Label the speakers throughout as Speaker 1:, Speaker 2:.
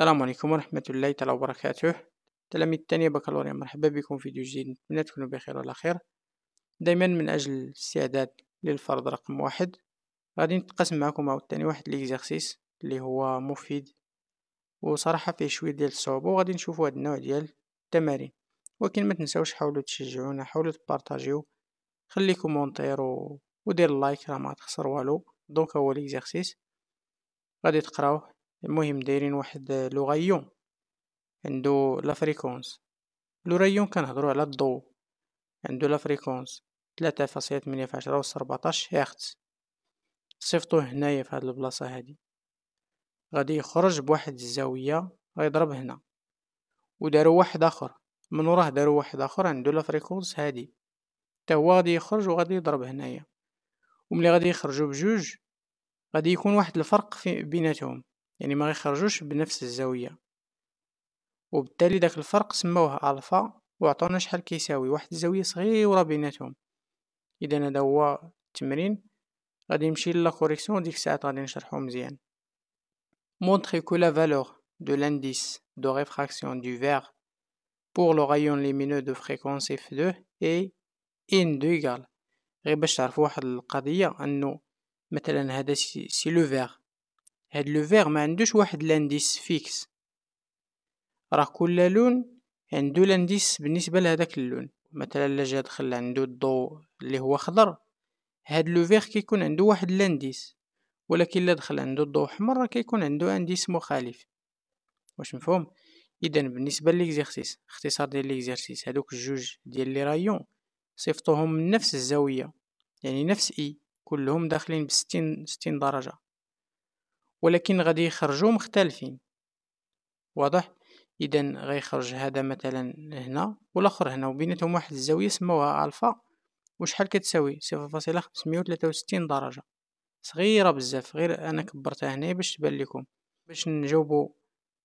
Speaker 1: السلام عليكم ورحمة الله تعالى وبركاته تلاميذ الثانية بكالوريا مرحبا بكم في فيديو جديد نتمنى تكونوا بخير وعلى خير دايما من أجل الاستعداد للفرض رقم واحد غادي نتقاسم معكم أو الثاني واحد ليكزارسيس اللي هو مفيد وصراحة فيه شوية ديال الصعوبة وغادي نشوفوا هاد النوع ديال التمارين ولكن ما تنساوش حاولوا تشجعونا حاولوا تبارطاجيو خلي كومونتير و... ودير لايك راه ما تخسر والو دونك هو ليكزارسيس غادي تقراوه المهم دايرين واحد لوغيون عندو لا فريكونس رايون كنهضروا على الضو عندو لا فريكونس 3.8 في 10 و 14 هرتز صيفطوه هنايا في هاد البلاصه هادي غادي يخرج بواحد الزاويه غيضرب هنا وداروا واحد اخر من وراه داروا واحد اخر عندو لا فريكونس هادي حتى هو غادي يخرج وغادي يضرب هنايا وملي غادي يخرجوا بجوج غادي يكون واحد الفرق في بيناتهم يعني ما غيخرجوش بنفس الزاويه وبالتالي داك الفرق سموه الفا وعطونا شحال كيساوي واحد الزاويه صغيره بيناتهم اذا هذا هو التمرين غادي نمشي لا كوريكسيون ديك الساعه غادي نشرحو مزيان montrer كو لا فالور دو l'indice دو ريفراكسيون دو verre بور لو رايون ليمينو دو فريكونس اف F2 اي ان دو غير باش تعرفوا واحد القضيه انه مثلا هذا سي لو فيغ هاد لو فيغ ما عندوش واحد لانديس فيكس راه كل لون عندو لانديس بالنسبه لهداك اللون مثلا الا دخل عندو الضوء اللي هو خضر هاد لو فيغ كيكون عندو واحد لانديس ولكن الا دخل عندو الضوء احمر كيكون عندو انديس مخالف واش مفهوم اذا بالنسبه ليكزيرسيس اختصار ديال ليكزيرسيس هادوك الجوج ديال لي رايون صيفطوهم من نفس الزاويه يعني نفس اي e، كلهم داخلين ب 60 60 درجه ولكن غادي يخرجوا مختلفين واضح اذا غيخرج هذا مثلا هنا والاخر هنا وبيناتهم واحد الزاويه سموها الفا وشحال كتساوي صفر فاصلة درجه صغيره بزاف غير انا كبرتها هنا باش تبان لكم باش نجاوبوا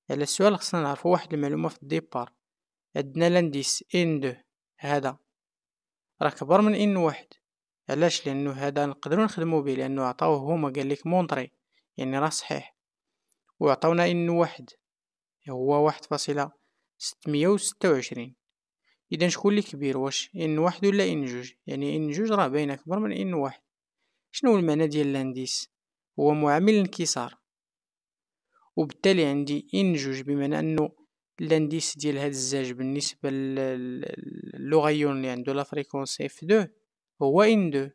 Speaker 1: على السؤال خصنا نعرفوا واحد المعلومه في الديبار عندنا لانديس ان 2 هذا راه كبر من ان واحد علاش لانه هذا نقدروا نخدمو به لانه عطاوه هما قال لك مونطري يعني راه صحيح وعطونا ان واحد هو واحد فاصلة ستمية وستة وعشرين اذا شكون اللي كبير واش ان واحد ولا ان جوج يعني ان جوج راه باين اكبر من ان واحد شنو هو المعنى ديال الانديس هو معامل الانكسار وبالتالي عندي ان جوج بمعنى انه الانديس ديال هاد الزاج بالنسبه للغيون اللي عنده لا فريكونسي اف دو هو ان دو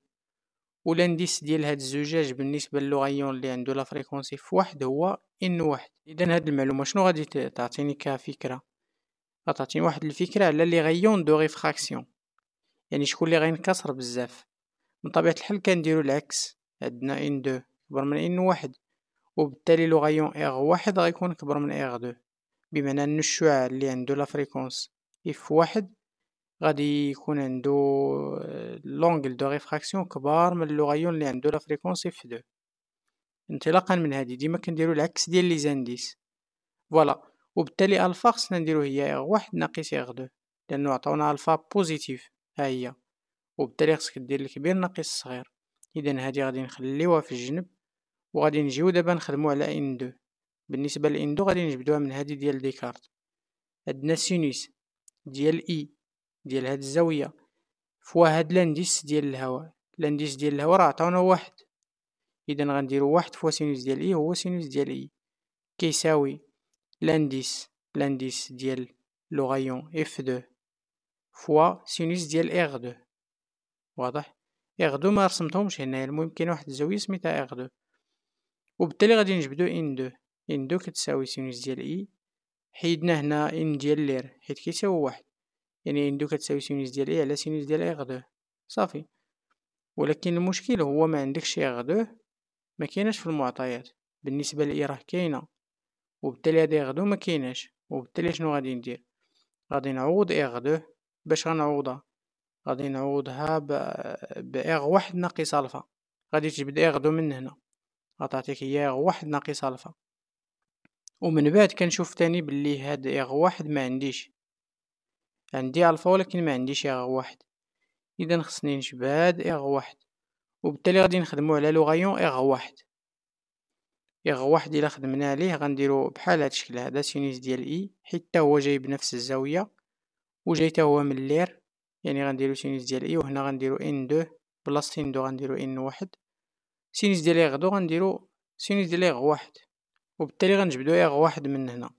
Speaker 1: ولانديس ديال هاد الزجاج بالنسبة للوغيون اللي عنده لا في واحد هو ان واحد اذا هاد المعلومة شنو غادي تعطيني كفكرة غتعطيني واحد الفكرة على لي غيون دو ريفراكسيون يعني شكون اللي غينكسر بزاف من طبيعة الحال كنديرو العكس عندنا ان دو كبر من ان واحد وبالتالي غيون اغ واحد غيكون كبر من اغ دو بمعنى ان الشعاع اللي عنده لافريكونس اف واحد غادي يكون عنده آه، لونغل دو ريفراكسيون كبار من اللغيون اللي عنده لا فريكونسي في دو انطلاقا من هذه ديما كنديرو العكس ديال لي زانديس فوالا وبالتالي الفا خصنا نديرو هي اغ واحد ناقص اغ دو لانه عطاونا الفا بوزيتيف ها هي وبالتالي خصك دير الكبير ناقص الصغير اذا هذه غادي نخليوها في الجنب وغادي نجيو دابا نخدمو على ان دو بالنسبه لان دو غادي نجبدوها من هذه ديال ديكارت عندنا سينوس ديال اي e. ديال هاد الزاويه فوا هاد لانديس ديال الهواء لانديس ديال الهواء راه عطاونا واحد اذا غنديرو واحد فوا سينوس ديال اي هو سينوس ديال اي كيساوي لانديس لانديس ديال لو غايون اف دو فوا سينوس ديال ار دو واضح ار دو ما رسمتهمش هنايا المهم كاين واحد الزاويه سميتها ار دو وبالتالي غادي نجبدو ان دو ان دو كتساوي سينوس ديال اي حيدنا هنا ان ديال لير حيت كيساوي واحد يعني عندو كتساوي سينوس ديال اي على سينوس ديال اي غدوه صافي ولكن المشكل هو ما عندكش اي غدوه ما كايناش في المعطيات بالنسبه لاي راه كاينه وبالتالي هاد اي غدوه ما كايناش وبالتالي شنو غادي ندير غادي نعوض اي غدوه باش غنعوضها غادي نعوضها ب باغ واحد ناقص الفا غادي تجبد دو من هنا غتعطيك هي اغ واحد ناقص الفا ومن بعد كنشوف تاني بلي هاد اغ واحد ما عنديش عندي الفا ولكن ما عنديش اغ واحد اذا خصني نجيب هاد اغ واحد وبالتالي غادي نخدمو على لوغايون اغ واحد اغ واحد الا خدمنا عليه غنديرو بحال هاد الشكل هذا سينوس ديال اي e، حيت هو جاي بنفس الزاويه وجاي هو من لير يعني غنديرو سينوس ديال اي e، وهنا غنديرو ان دو بلاص ان دو غنديرو ان واحد سينوس ديال اغ e دو غنديرو سينوس ديال اغ واحد وبالتالي غنجبدو اغ واحد من هنا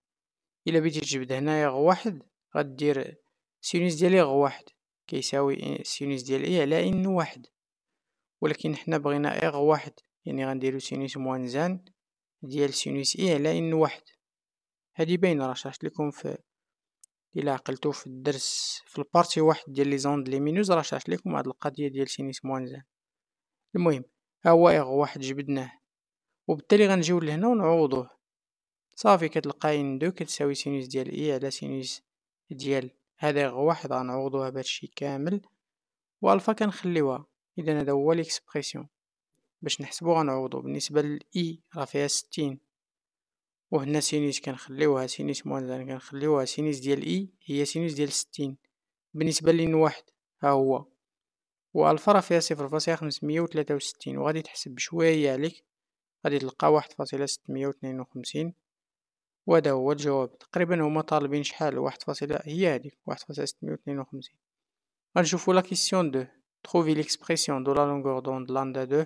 Speaker 1: الا بغيتي تجبد هنا اغ واحد غدير سينوس ديال اغ واحد كيساوي سينوس ديال اي على ان واحد ولكن حنا بغينا اغ إيه واحد يعني غنديرو سينوس موان زان ديال سينوس اي على ان واحد هادي باينه راه شرحت لكم في الى عقلتو في الدرس في البارتي واحد ديال لي زوند لي مينوز راه شرحت لكم هاد القضيه ديال سينوس موان زان المهم ها هو اغ إيه واحد جبدناه وبالتالي غنجيو لهنا ونعوضوه صافي كتلقى ان دو كتساوي سينوس ديال اي على سينوس ديال هذا غ واحد غنعوضوها بهادشي كامل و الفا كنخليوها اذا هذا هو ليكسبريسيون باش نحسبو غنعوضو بالنسبه للاي راه فيها ستين وهنا سينيس كنخليوها سينيس زان كنخليوها سينيس ديال اي هي سينيس ديال ستين بالنسبه لين واحد ها هو والفا راه فيها صفر فاصلة خمسمية وغادي تحسب بشويه عليك غادي تلقى واحد فاصلة ستمية وهذا هو الجواب تقريبا هما طالبين شحال واحد فاصلة هي هاديك واحد فاصلة ستمية وتنين وخمسين غنشوفو لا كيسيون دو تخوفي ليكسبغيسيون دو لا لونغور دون لاندا دو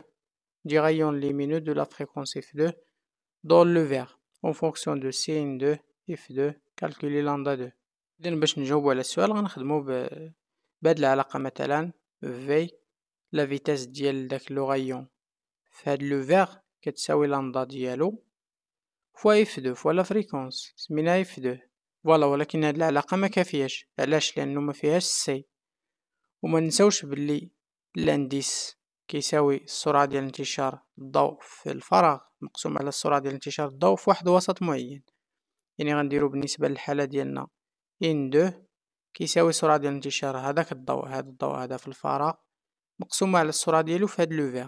Speaker 1: دي غايون لي مينو دو لا فريكونس اف دو دون لو فيغ اون فونكسيون دو سي ان دو اف دو كالكولي لاندا دو اذا باش نجاوبو على السؤال غنخدمو ب بهاد العلاقة مثلا في لا فيتاس ديال داك لو غايون فهاد لو فيغ كتساوي لاندا ديالو فوا اف دو فوا لا فريكونس سميناها اف دو فوالا ولكن هاد العلاقة ما كافياش علاش لانه ما فيهاش سي وما ننساوش باللي لانديس كيساوي السرعة ديال انتشار الضوء في الفراغ مقسوم على السرعة ديال انتشار الضوء في واحد وسط معين يعني غنديرو بالنسبة للحالة ديالنا ان دو كيساوي السرعة ديال انتشار هداك الضوء هذا الضوء هذا في الفراغ مقسومة على السرعة ديالو في هاد لوفيغ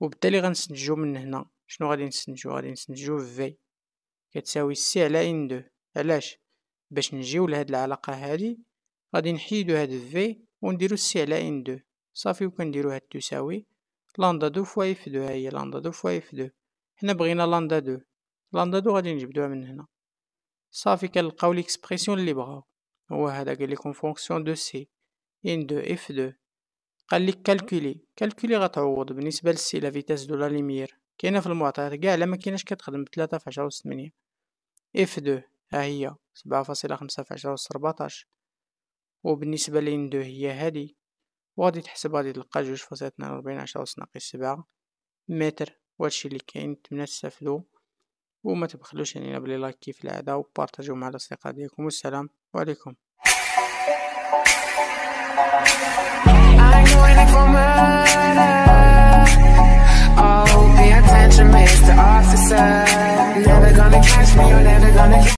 Speaker 1: وبالتالي غنسنتجو من هنا شنو غادي نستنتجو غادي نستنتجو في كتساوي سي على ان دو علاش باش نجيو لهاد العلاقه هادي غادي نحيدو هاد في ونديرو سي على ان دو صافي وكنديرو هاد تساوي لاندا دو فوا اف دو هي لاندا دو فوا اف دو حنا بغينا لاندا دو لاندا دو غادي نجبدوها من هنا صافي كنلقاو ليكسبريسيون اللي بغاو هو هذا قال لكم فونكسيون دو سي ان دو اف دو قال لك كالكولي كالكولي غتعوض بالنسبه لسي لا فيتاس دو لا ليمير كاينه في المعطيات كاع لا مكيناش كتخدم 3 في عشرة أس تمنية اف دو ها هي سبعة فاصلة خمسة في عشرة أس ربعطاش وبالنسبة لين دو هي هادي وغادي تحسب غادي تلقى جوج فاصلة اثنان عشرة أس ناقص 7 متر وهادشي اللي كاين نتمنى تستافدو وما تبخلوش علينا يعني بلي لايك كيف العادة وبارطاجيو مع الأصدقاء ديالكم والسلام عليكم I ain't doing for murder Attention, Mr. the officer Never gonna catch me, you're never gonna me.